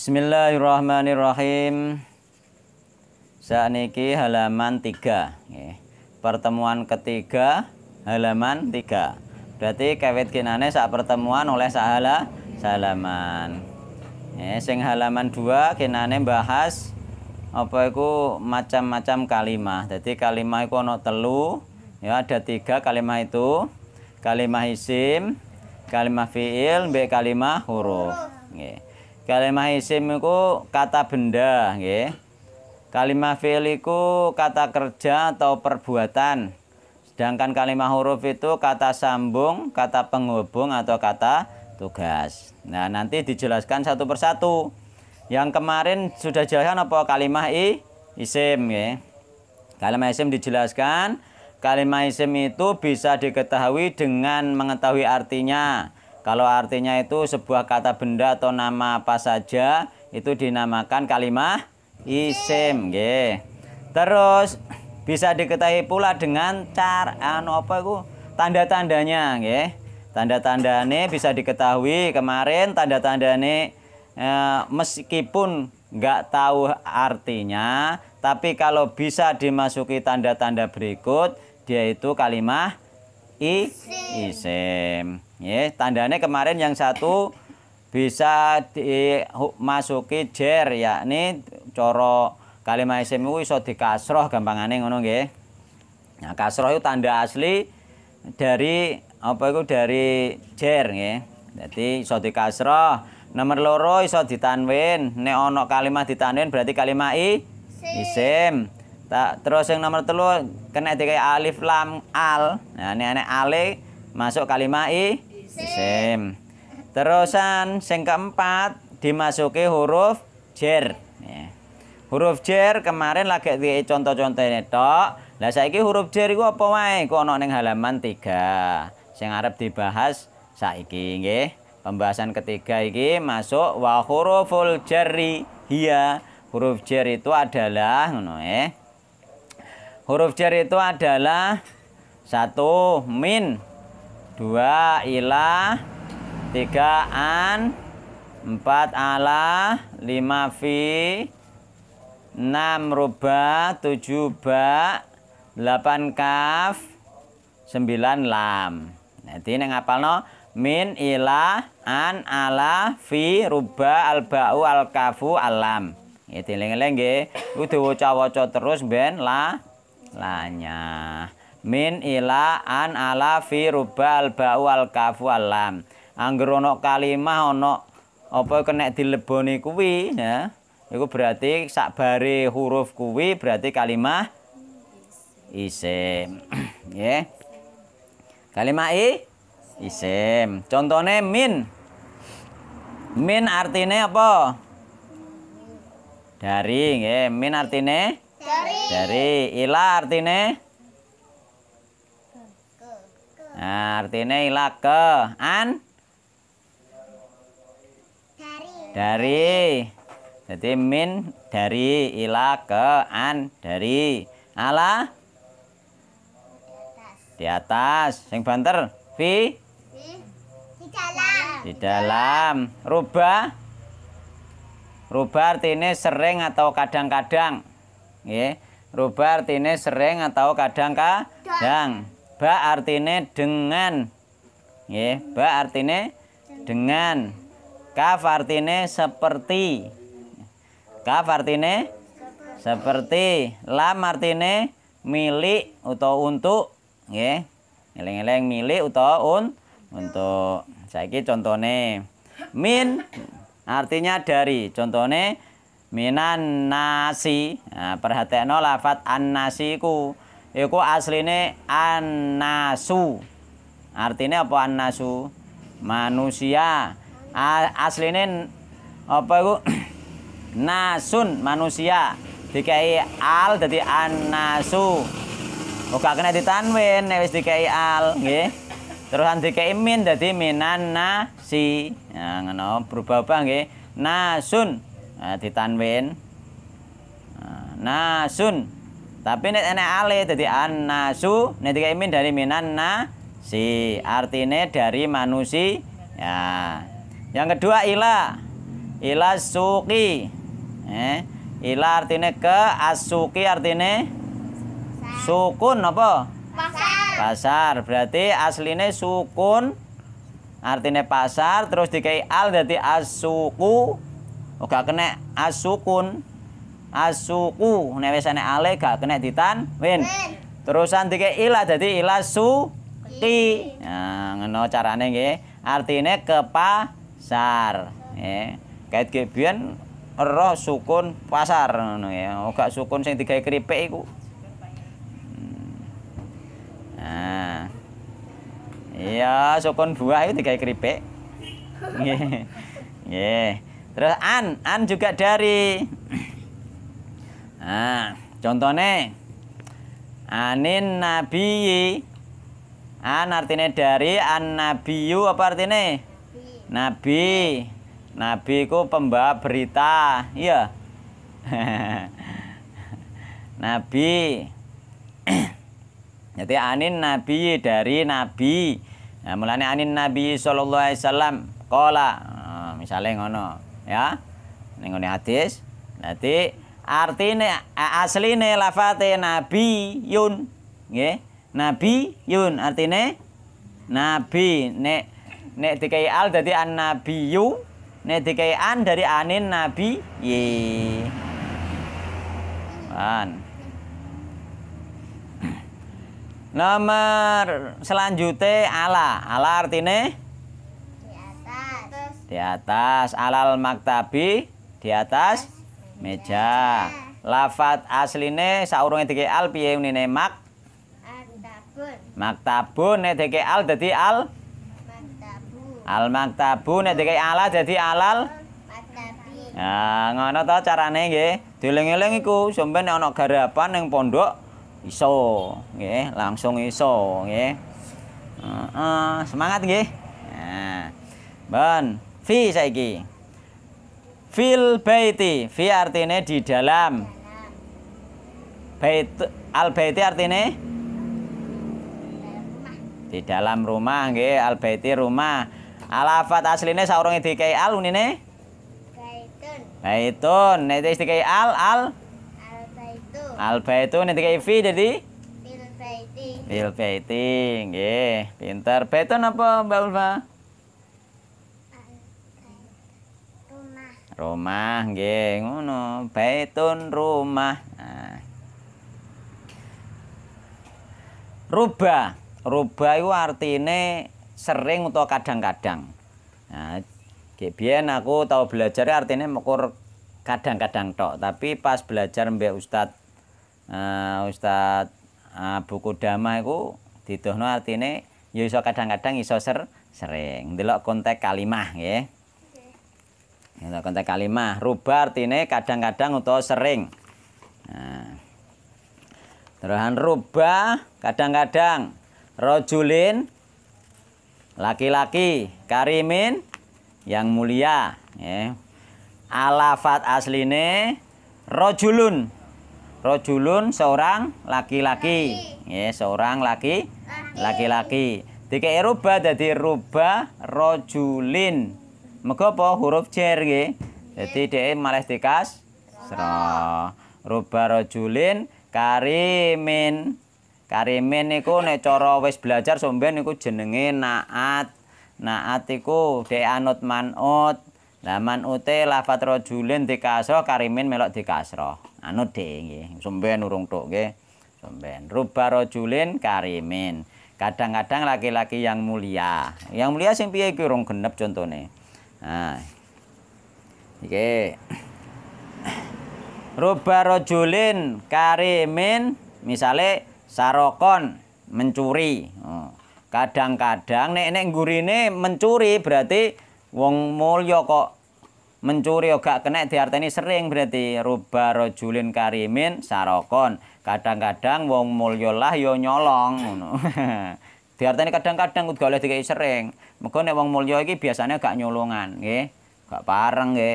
Bismillahirrahmanirrahim. Sakniki halaman 3 Pertemuan ketiga halaman 3. Berarti kawit kinane saat pertemuan oleh sahala salaman. sing halaman 2 kinane bahas apa iku macam-macam kalimah. Jadi kalimah iku ana telu, ya ada tiga kalimah itu. Kalimah isim, kalimah fiil, b kalimah huruf. Nggih. Kalimah isim itu kata benda, ya. Kalimah fi'il itu kata kerja atau perbuatan. Sedangkan kalimah huruf itu kata sambung, kata penghubung atau kata tugas. Nah, nanti dijelaskan satu persatu. Yang kemarin sudah jelaskan apa kalimah i isim ya. Kalimah isim dijelaskan, kalimah isim itu bisa diketahui dengan mengetahui artinya kalau artinya itu sebuah kata benda atau nama apa saja itu dinamakan kalimah isim, nggih. Terus bisa diketahui pula dengan cara, anu apa itu tanda-tandanya, nggih. Tanda-tandane bisa diketahui kemarin tanda-tandane eh, meskipun nggak tahu artinya, tapi kalau bisa dimasuki tanda-tanda berikut, dia itu kalimah isim. isim. Ya, tandanya kemarin yang satu bisa dimasuki jer yakni coro kalimat isim itu iso dikasroh gampangane ngono nggih. Nah, kasroh itu tanda asli dari apa itu dari jer nggih. Dadi iso dikasroh. Nomor loro iso ditanwin. Nek ana kalimah ditanwin berarti kalimat i isim. Tak terus yang nomor telu kena dikai alif lam al. Nah, ini ane ale masuk kalimat i Isim. Terusan sing keempat dimasuki huruf jer. Ya. Huruf jer kemarin lagi di contoh-contohnya tok. Lah saiki huruf jer iku apa wae? Ku ana ning halaman 3. Sing arep dibahas saiki nggih. Pembahasan ketiga iki masuk wa huruful jari hiya. Huruf jer itu adalah ngono eh. Huruf jer itu adalah satu min dua ilah tiga an empat ala lima fi enam ruba tujuh ba delapan kaf sembilan lam nanti neng apal no min ilah an ala fi ruba al bau al kafu alam ya dileng-leng nggih kudu waca-waca terus ben lah lanyah min ila an ala fi rubal ba'u kafu alam. lam angger ana kalimah ana apa kena dileboni kuwi ya iku berarti sakbari huruf kuwi berarti kalimah isim ya yeah. kalimah i isim contohnya min min artinya apa dari ya yeah. min artinya dari dari ila artinya Nah, artinya ilah ke an dari. dari. Jadi min dari ilah ke an dari ala di atas. Yang banter fi di dalam. Di dalam. Rubah Rubah artinya sering atau kadang-kadang. ya -kadang. Rubah artinya sering atau kadang-kadang ba artine dengan ya. ba artine dengan kaf artine seperti kaf artine seperti lam artine milik atau untuk ya. ngeleng-ngeleng milik atau un untuk saiki contohnya. min artinya dari Contohnya minan nasi nah, perhatian lafat an nasiku iku asline annasu. Artinya apa annasu? Manusia. Asline apa iku? Nasun manusia. Dikai al jadi annasu. Oke, kena ditanwin nek wis dikai al nggih. Terusan dikai min jadi minan nasi. Nah, ngono berubah-ubah nggih. Nasun nah, ditanwin. Nah, nasun tapi net enak ale jadi Anasu, net dikai min dari minan si artinya dari manusia. Ya. Yang kedua ila. Ila suki. Eh, ila artine ke asuki artinya sukun apa? Pasar. Pasar. Berarti asline sukun artinya pasar terus dikai al jadi asuku. oke kena asukun asuku nek wisane ale gak kena win. terusan dike ila jadi ila suki nah ya, ngono carane nggih artine ke pasar nggih kait gebian roh sukun pasar ngono ya gak sukun sing digawe keripik iku hmm. nah iya sukun buah itu digawe keripik nggih nggih terus an an juga dari Nah, contohnya anin nabi an artinya dari an nabiyu apa artinya? Nabi. Nabi ku pembawa berita, iya. nabi. Jadi anin nabi dari nabi. Nah, mulanya anin nabi sallallahu alaihi wasallam qala. Nah, misalnya ngono, ya. Ning hadis, nanti Artine asline lafate nabi yun. Nggih. Nabi yun artine nabi nek nek dikai al dadi an yu nek dikai an dari anin nabi ye. An. Nomor selanjutnya ala. Ala artine di atas. Di atas alal maktabi di atas meja. Lafat asline saurunge dike al piye unine mak? Maktabun. Maktabun nek dike al dadi al? Maktabu. Al maktabu nek dike ala dadi alal? Nah, ngono to carane nggih. Dieling-eling iku sampeyan nek ana garapan ning pondok iso, nggih, langsung iso, nggih. uh, uh, semangat nggih. Nah. Ben, fi saiki fil baiti fi artinya di dalam bait al baiti artinya di dalam rumah nge, al baiti rumah alafat aslinya itu kayak al unine baitun baitun nanti dikai al al al baitun nanti baitun fi jadi fil baiti fil baiti nge. pinter baitun apa Mbak Ulfa rumah nggih ngono baitun rumah nah. rubah rubah itu artinya sering atau kadang-kadang nah aku tau belajar artinya mekur kadang-kadang tok tapi pas belajar mbek ustad uh, ustad uh, buku damai iku didohno artine ya iso kadang-kadang iso ser sering ndelok konteks kalimah ya. Nah, kontak kalimah Rubah artinya kadang-kadang atau sering. Nah. Terusan rubah kadang-kadang rojulin laki-laki karimin yang mulia ya. Alafat asline rojulun. Rojulun seorang laki-laki. Ya, seorang laki laki-laki. rubah jadi rubah rojulin Mega apa huruf jar nggih. Dadi dhek e malah dikas sra. rubah rajulin karimin. Karimin niku nek cara wis belajar somben niku jenenge naat. Naat iku dhek anut manut. Lah manute lafat rajulin dikaso karimin melok dikasro Anut dhek nggih. Somben urung tok nggih. Somben. rubah rajulin karimin. Kadang-kadang laki-laki yang mulia. Yang mulia sing piye iki urung genep contone. Nah. oke Ruba rojulin karimin misale sarokon mencuri. Oh. Kadang-kadang nek nek gurine mencuri berarti wong mulya kok mencuri gak kena diarteni sering berarti ruba rojulin karimin sarokon. Kadang-kadang wong mulya lah yo nyolong ngono. diarteni kadang-kadang kudu oleh dikai sering. Mergo nek wong mulya iki biasanya gak nyolongan, nggih. Gak pareng nggih.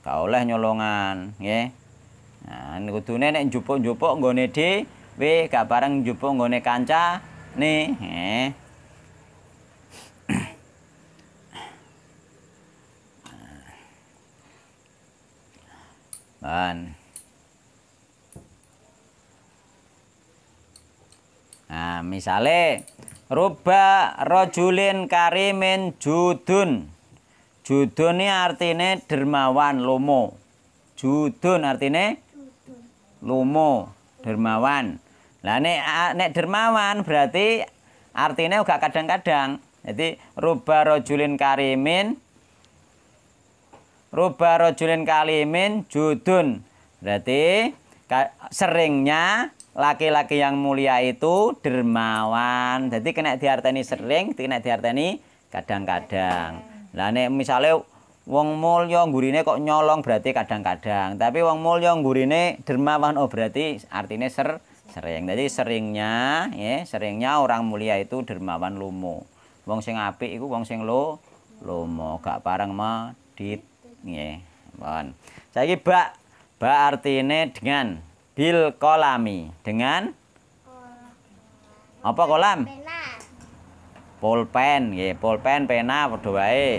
Gak oleh nyolongan, nggih. Nah, kudune nek njupuk-njupuk nggone dhewe, gak parang njupuk nggone kanca nih. Nggih. Ban. Nah, misale Ruba rojulin karimin judun. Judun ini artinya dermawan, lomo. Judun artinya lomo, dermawan. Lah nek nek dermawan berarti artinya juga kadang-kadang. Jadi ruba rojulin karimin ruba rojulin kalimin judun. Berarti seringnya laki-laki yang mulia itu dermawan. Jadi kena diarteni sering, kena diarteni kadang-kadang. Lah nek misale wong mulya gurine kok nyolong berarti kadang-kadang. Tapi wong mulya gurine dermawan oh berarti artinya ser sering. Jadi seringnya ya, seringnya orang mulia itu dermawan lumo. Wong sing apik iku wong sing lo lumo, gak pareng medit nggih. Bon. Saiki bak bak artine dengan bil kolami dengan apa kolam pulpen nggih pulpen pena padha wae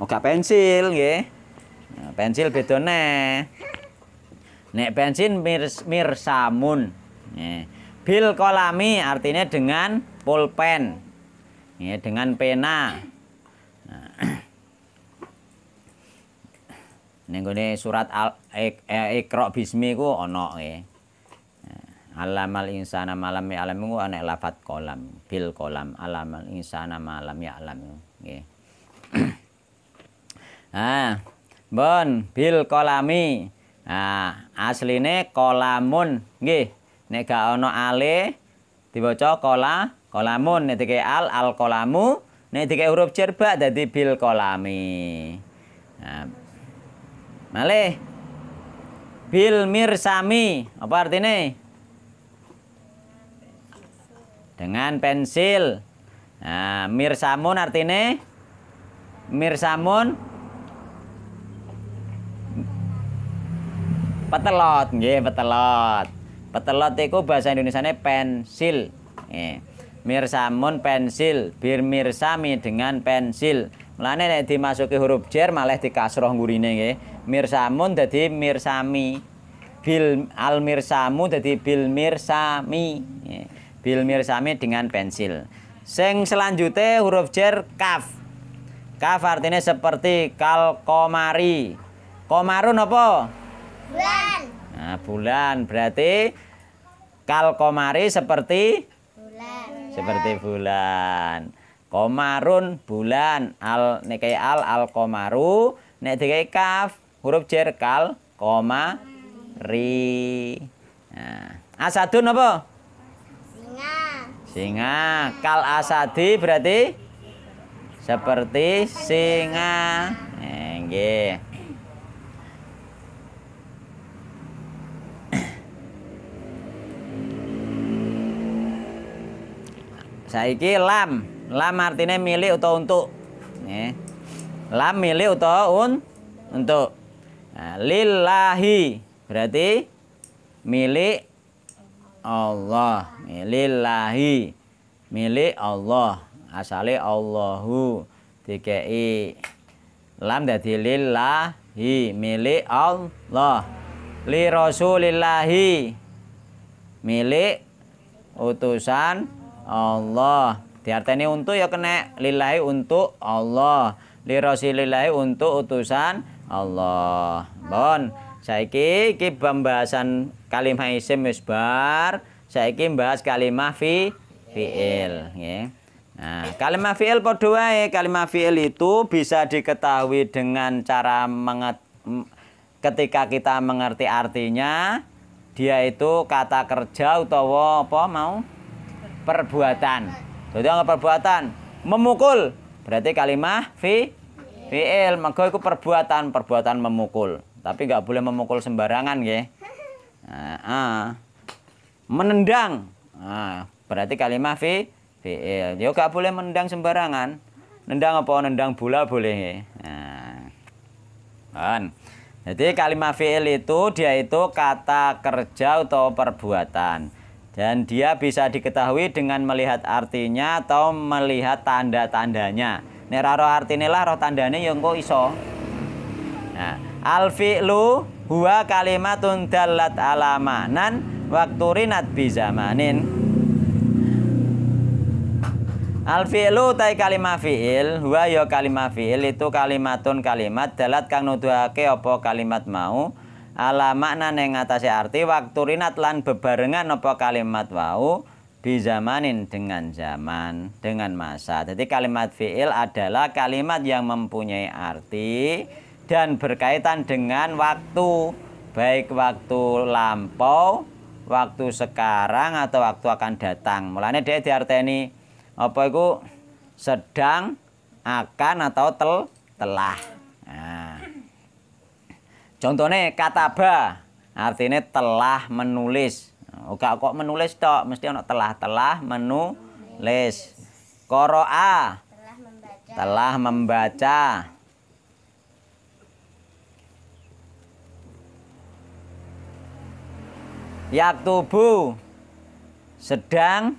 Oke oh, pensil nggih nah, pensil bedone nek pensil mirs, mirsamun nggih bil kolami artinya dengan pulpen nggih dengan pena Neng gue surat al eh, Iqra bismi ku ono alam e. Alamal insana malam ya alam ku ana lafat kolam, bil kolam alamal insana malam ya alam gue ah, bon bil kolami. Ah, asline kolamun nggih. Nek gak ono ale dibaca kola kolamun nek dikek al al kolamu nek dikek huruf cerba dadi bil kolami. Nah, Malih. Bil mirsami, apa artinya? Dengan pensil. Nah, mirsamun artinya mirsamun petelot, nggih petelot. Petelot itu bahasa Indonesia ini pensil. Nggih. Mirsamun pensil, bir mirsami dengan pensil. Mulane nek dimasuki huruf jer malah dikasroh ngurine nggih. Mirsamun dadi mirsami. Bil al mirsamu dadi bil mirsami. Bil mirsami dengan pensil. Sing selanjutnya huruf jer kaf. Kaf artinya seperti kal komari. Komarun apa? Bulan. Nah, bulan berarti kal komari seperti bulan. Seperti bulan komarun bulan al nekai al al komaru nek dikai kaf huruf jer kal koma ri nah, asadun apa singa singa kal asadi berarti seperti singa enge eh, saiki lam lam artinya milik atau untuk Nih. lam milik atau un untuk nah, lillahi berarti milik Allah Lillahi milik Allah asale Allahu dikei lam dadi lillahi milik Allah li rasulillahi milik utusan Allah Diarteni untuk ya kena lillahi untuk Allah. Li rasulillahi untuk utusan Allah. Bon. saya iki pembahasan kalimah isim isbar saya Saiki bahas kalimah fi fiil, ya Nah, kalimah fiil padha wae. Kalimah fiil itu bisa diketahui dengan cara menget ketika kita mengerti artinya dia itu kata kerja atau apa mau perbuatan jadi anggap perbuatan. Memukul berarti kalimah fi fiil. Maka itu perbuatan, perbuatan memukul. Tapi nggak boleh memukul sembarangan, ya. Nah, ah. Menendang. Nah, berarti kalimah fi fiil. Yo nggak boleh menendang sembarangan. Nendang apa? Nendang bola boleh. Nah. Kan. Jadi kalimat fiil itu dia itu kata kerja atau perbuatan. Dan dia bisa diketahui dengan melihat artinya atau melihat tanda-tandanya. Nek ra roh artine lah roh tandane ya engko iso. Nah, al fi'lu huwa kalimatun dalat ala ma'nan rinat bi zamanin. Al fi'lu tai kalimah fi'il huwa ya kalimah fi'il itu kalimatun kalimat dalat kang nuduhake apa kalimat mau ala makna ning atase arti waktu rinat lan bebarengan apa kalimat wau dijamanin dengan zaman dengan masa jadi kalimat fiil adalah kalimat yang mempunyai arti dan berkaitan dengan waktu baik waktu lampau waktu sekarang atau waktu akan datang mulanya dia diarteni apa itu sedang akan atau tel telah nah. Contohnya kataba artinya telah menulis. Oke kok menulis tok, mesti ono telah-telah menulis. Koroa telah membaca. Yak tubuh sedang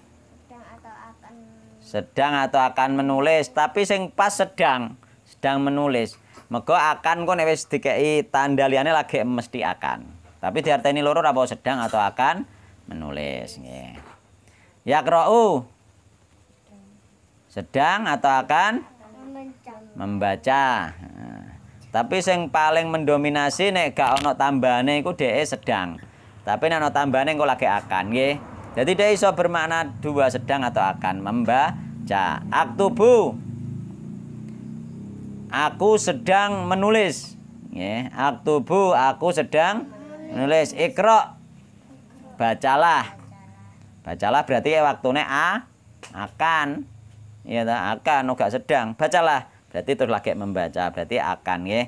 sedang atau akan menulis, tapi sing pas sedang sedang menulis. Mega akan kok nek wis dikeki tanda liane lagi mesti akan. Tapi diarteni loro apa sedang atau akan menulis nggih. Yaqra'u sedang atau akan membaca. Nah, tapi yang paling mendominasi nek gak ono tambahane iku dhek sedang. Tapi nek ono tambahane engko lagi akan nggih. Jadi dia iso bermakna dua sedang atau akan membaca. Aktubu Aku sedang menulis. Ya, aktubu aku sedang menulis. Ikro, Bacalah. Bacalah berarti waktunya a akan. Ya akan enggak oh, sedang. Bacalah berarti terus lagi membaca berarti akan ya.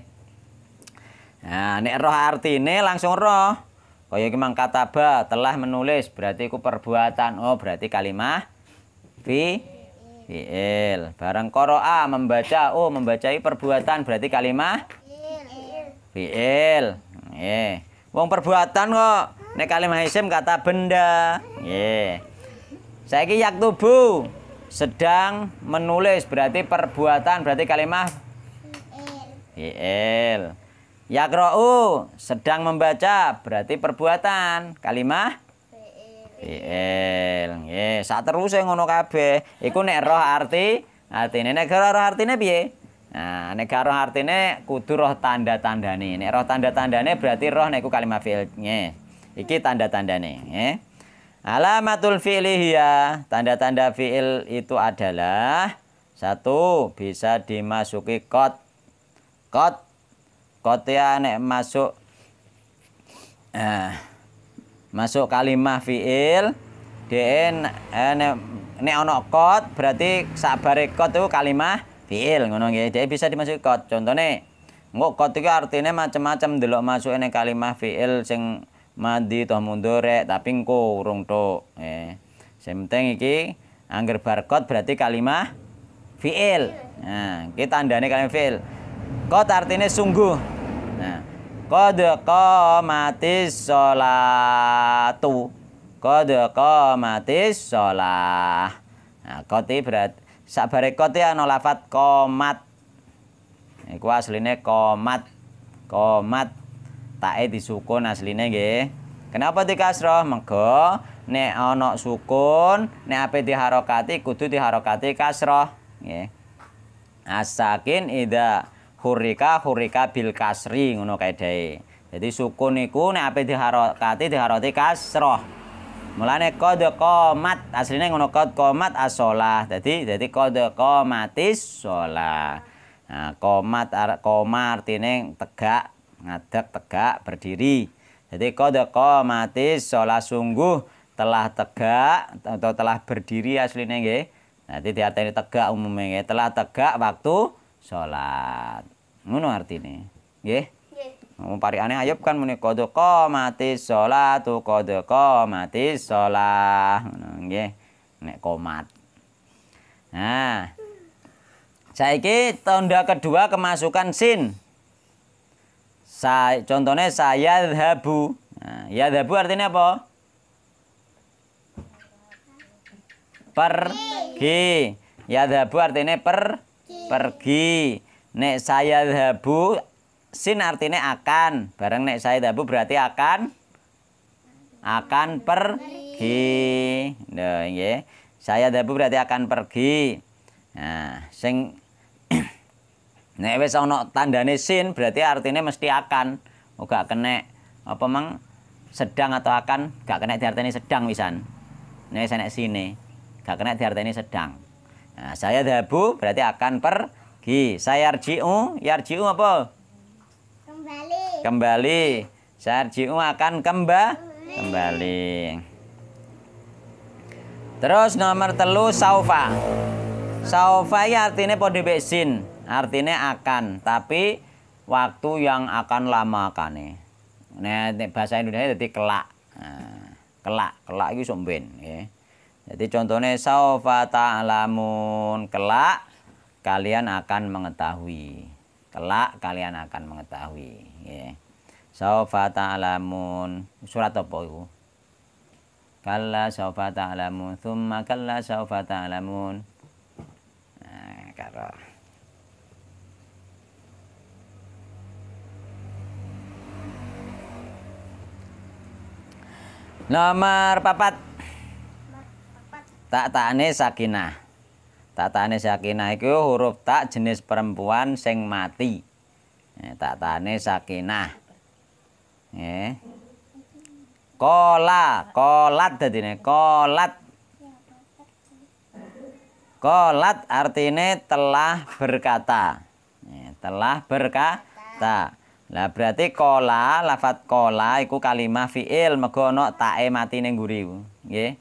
Nah, nek roh artine langsung roh. Kaya iki mangkataba telah menulis berarti ku perbuatan. Oh, berarti kalimat fi Fi'il. Bareng koroa membaca. Oh, membacai perbuatan berarti kalimat fi'il. eh Wong perbuatan kok. Nek kalimat isim kata benda. saya Nggih. yak tubuh sedang menulis berarti perbuatan berarti kalimat fi'il. Yakra'u sedang membaca berarti perbuatan kalimah fiil iya, iya. nggih sak teruse ngono kabeh iku nek roh arti artine nek gak roh artine piye Nah, nek roh artine kudu roh tanda-tandane. Nek roh tanda-tandane berarti roh nek kalimat fiil nggih. Iki tanda-tandane, nggih. Alamatul fi'li ya, Tanda-tanda fi'il itu adalah satu bisa dimasuki kot. Kot. Kot ya nek masuk eh masuk kalimah fiil dn eh, nek ono kot berarti sabar kot itu kalimah fiil ngono nggih dia bisa dimasuki kot contohnya ngok kot itu artinya macam-macam delok masuk ning kalimah fiil sing mandi toh mundur rek tapi engko urung tok eh sing iki angger barkod berarti kalimah fiil nah kita tandane kalimah fiil kot artinya sungguh nah Qad qamatis sholatu. Qad qamatis sholah. Nah, koti berat sabare koti ya ana lafat komat. Iku aslinya komat. Komat tae disukun aslinya ge. Kenapa dikasroh? Mengko ne ono sukun, ne ape diharokati kudu diharokati kasroh, nge Asakin ida hurika hurika bil kasri ngono kaedahe. Jadi sukun niku nek ape diharokati diharoti kasroh. Mulane qad qamat asline ngono qad qamat as-shalah. Dadi dadi qad qamatis shalah. Nah, qomat qoma artine tegak, ngadeg, tegak, berdiri. Jadi qad qamatis shalah sungguh telah tegak atau telah berdiri aslinya nggih. Nanti diartikan tegak umumnya Telah tegak waktu sholat ngono ya yeah? Mau pari aneh ayub kan muni kodo mati sholat tu kodo komati sholat nggih nek komat nah saiki tanda kedua kemasukan sin Saya contohnya saya habu. nah, ya dhabu artinya apa pergi ya dhabu artinya per pergi nek saya dhabu sin artinya akan bareng nek saya dhabu berarti akan akan pergi nah ya, saya dhabu berarti akan pergi nah sing nek wis ana tandane sin berarti artinya mesti akan uga oh, kena apa mang sedang atau akan gak kena diarteni sedang wisan nek saya nek sini gak kena diarteni sedang Nah, saya dhabu berarti akan pergi. Saya yarji'u, yarji'u apa? Kembali. Kembali. Saya yarji'u akan kemba kembali. Terus nomor telu saufa. Saufa ya artinya besin. Artinya akan. Tapi waktu yang akan lama nih Nah, bahasa Indonesia jadi kelak. Nah, kelak, kelak itu sumben. Ya. Jadi contohnya saufa ta'lamun kelak kalian akan mengetahui. Kelak kalian akan mengetahui, ya. Saufa ta'lamun surat apa itu? Kalla saufa ta'lamun thumma kalla saufa ta'lamun. Nah, karo. Nomor papat Tak tane sakinah. Tak tane sakinah itu huruf tak jenis perempuan sing mati. Eh, tak tane sakinah. Eh. Kola, kolat ini kolat. Kolat artinya telah berkata. Eh, telah berkata. Lah berarti kola, lafat kola itu kalimah fiil megono tak mati nengguriu nguri.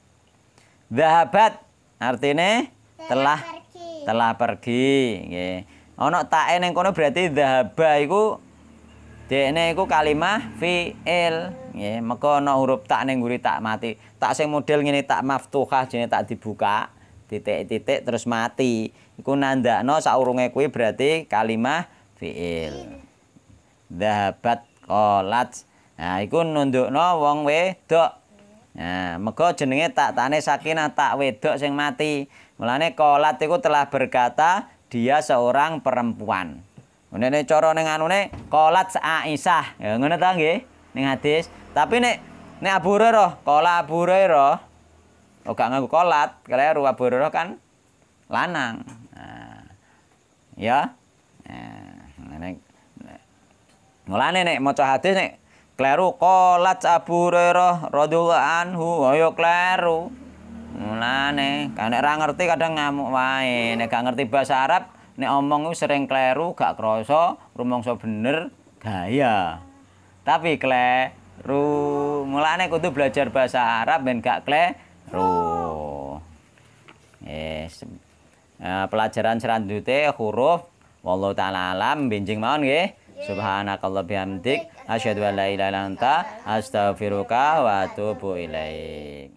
Zahabat artinya telah pergi. telah pergi nggih. tak tae ning kono berarti zahaba iku dekne iku kalimah fiil nggih. Meka ana huruf tak ning nguri tak mati. Tak sing model ngene tak maftuhah jenenge tak dibuka titik-titik terus mati. Iku nandakno saurunge kuwi berarti kalimah fiil. Zahabat qolat. Nah, iku nundukno wong wedok Nah, mega jenenge taktane sakinah tak wedok sing mati. Mulane kolat iku telah berkata dia seorang perempuan. Ngene cara ning anune kolat Aisyah. Ya ngono ta nggih ning hadis. Tapi nek nek Abu Hurairah, kola Abu Hurairah. Oh gak nganggo kolat, kalian Abu Hurairah kan lanang. Nah, ya. Nah, nek mulane nek maca hadis nek kleru kolat Abu Hurairah radhiyallahu anhu ayo kleru mulane kan ora ngerti kadang ngamuk wae nek gak ngerti bahasa Arab nek omong sering kleru gak krasa rumangsa bener gaya tapi kleru mulane kudu belajar bahasa Arab ben gak kleru yes nah, pelajaran serandute huruf wallahu taala alam benjing mawon nggih Subhanakallah bihamdik. Asyadu an la ilaha anta astaghfiruka wa atubu ilaik.